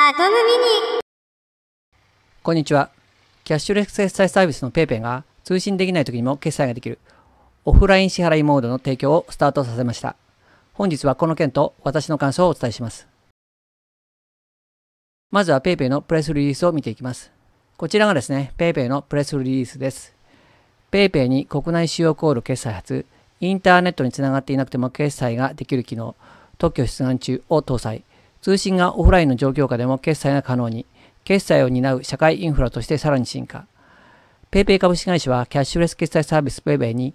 アトムミニこんにちは。キャッシュレス決済サービスの PayPay が通信できない時にも決済ができるオフライン支払いモードの提供をスタートさせました。本日はこの件と私の感想をお伝えします。まずは PayPay のプレスリリースを見ていきます。こちらがですね、PayPay のプレスリリースです。PayPay に国内使用コール決済発、インターネットにつながっていなくても決済ができる機能、特許出願中を搭載。通信がオフラインの状況下でも決済が可能に、決済を担う社会インフラとしてさらに進化。PayPay 株式会社はキャッシュレス決済サービス PayPay に、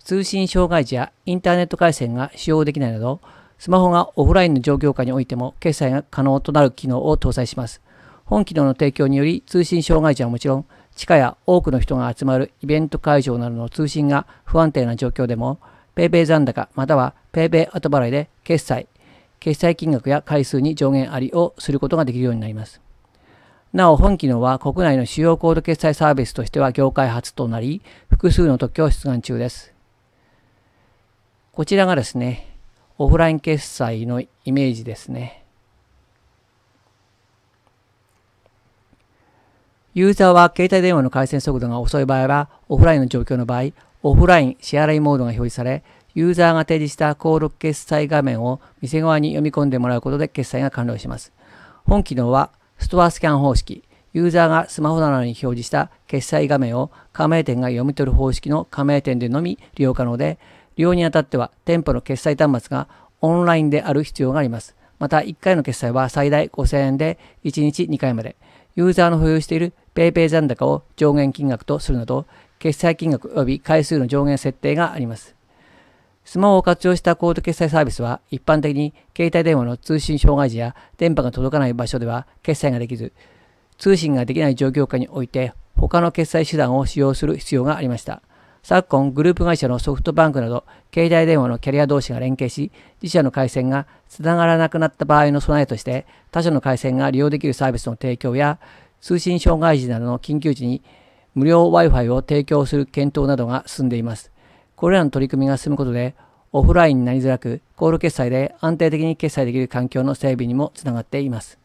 通信障害時やインターネット回線が使用できないなど、スマホがオフラインの状況下においても決済が可能となる機能を搭載します。本機能の提供により通信障害時はもちろん、地下や多くの人が集まるイベント会場などの通信が不安定な状況でも、PayPay 残高または PayPay 後払いで決済、決済金額や回数に上限ありをすることができるようになります。なお、本機能は国内の主要コード決済サービスとしては業界初となり、複数の特許を出願中です。こちらがですね、オフライン決済のイメージですね。ユーザーは携帯電話の回線速度が遅い場合は、オフラインの状況の場合、オフライン支払いモードが表示され、ユーザーが提示した登録決済画面を店側に読み込んでもらうことで決済が完了します。本機能はストアスキャン方式、ユーザーがスマホなどに表示した決済画面を加盟店が読み取る方式の加盟店でのみ利用可能で、利用にあたっては店舗の決済端末がオンラインである必要があります。また1回の決済は最大5000円で1日2回まで、ユーザーの保有している PayPay 残高を上限金額とするなど、決済金額及び回数の上限設定があります。スマホを活用したコード決済サービスは一般的に携帯電話の通信障害時や電波が届かない場所では決済ができず通信ができない状況下において他の決済手段を使用する必要がありました昨今グループ会社のソフトバンクなど携帯電話のキャリア同士が連携し自社の回線がつながらなくなった場合の備えとして他社の回線が利用できるサービスの提供や通信障害時などの緊急時に無料 Wi-Fi を提供する検討などが進んでいますこれらの取り組みが進むことで、オフラインになりづらく、コール決済で安定的に決済できる環境の整備にもつながっています。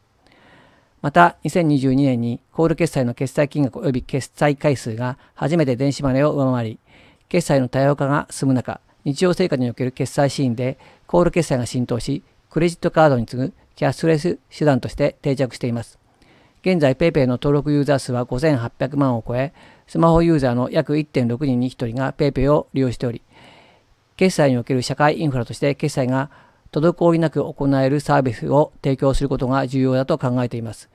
また、2022年にコール決済の決済金額及び決済回数が初めて電子マネーを上回り、決済の多様化が進む中、日常生活における決済シーンでコール決済が浸透し、クレジットカードに次ぐキャッシュレス手段として定着しています。現在 PayPay の登録ユーザー数は5800万を超え、スマホユーザーの約1.6人に1人が PayPay を利用しており、決済における社会インフラとして決済が滞りなく行えるサービスを提供することが重要だと考えています。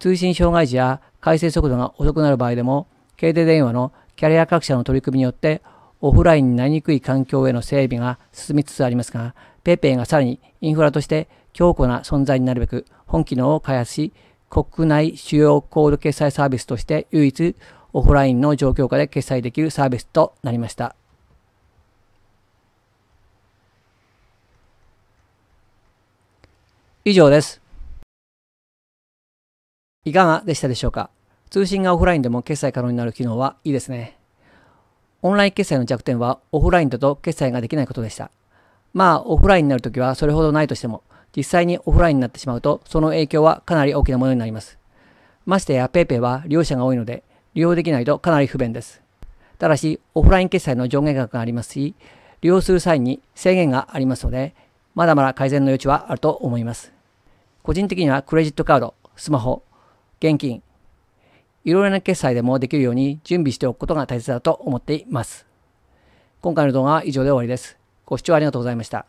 通信障害時や回線速度が遅くなる場合でも、携帯電話のキャリア各社の取り組みによってオフラインになりにくい環境への整備が進みつつありますが、PayPay がさらにインフラとして強固な存在になるべく本機能を開発し、国内主要コード決済サービスとして唯一オフラインの状況下で決済できるサービスとなりました。以上です。いかがでしたでしょうか通信がオフラインでも決済可能になる機能はいいですね。オンライン決済の弱点はオフラインだと決済ができないことでした。まあオフラインになるときはそれほどないとしても、実際にオフラインになってしまうとその影響はかなり大きなものになります。ましてや PayPay は利用者が多いので、利用できないとかなり不便です。ただし、オフライン決済の上限額がありますし、利用する際に制限がありますので、まだまだ改善の余地はあると思います。個人的にはクレジットカード、スマホ、現金、いろいろな決済でもできるように準備しておくことが大切だと思っています。今回の動画は以上で終わりです。ご視聴ありがとうございました。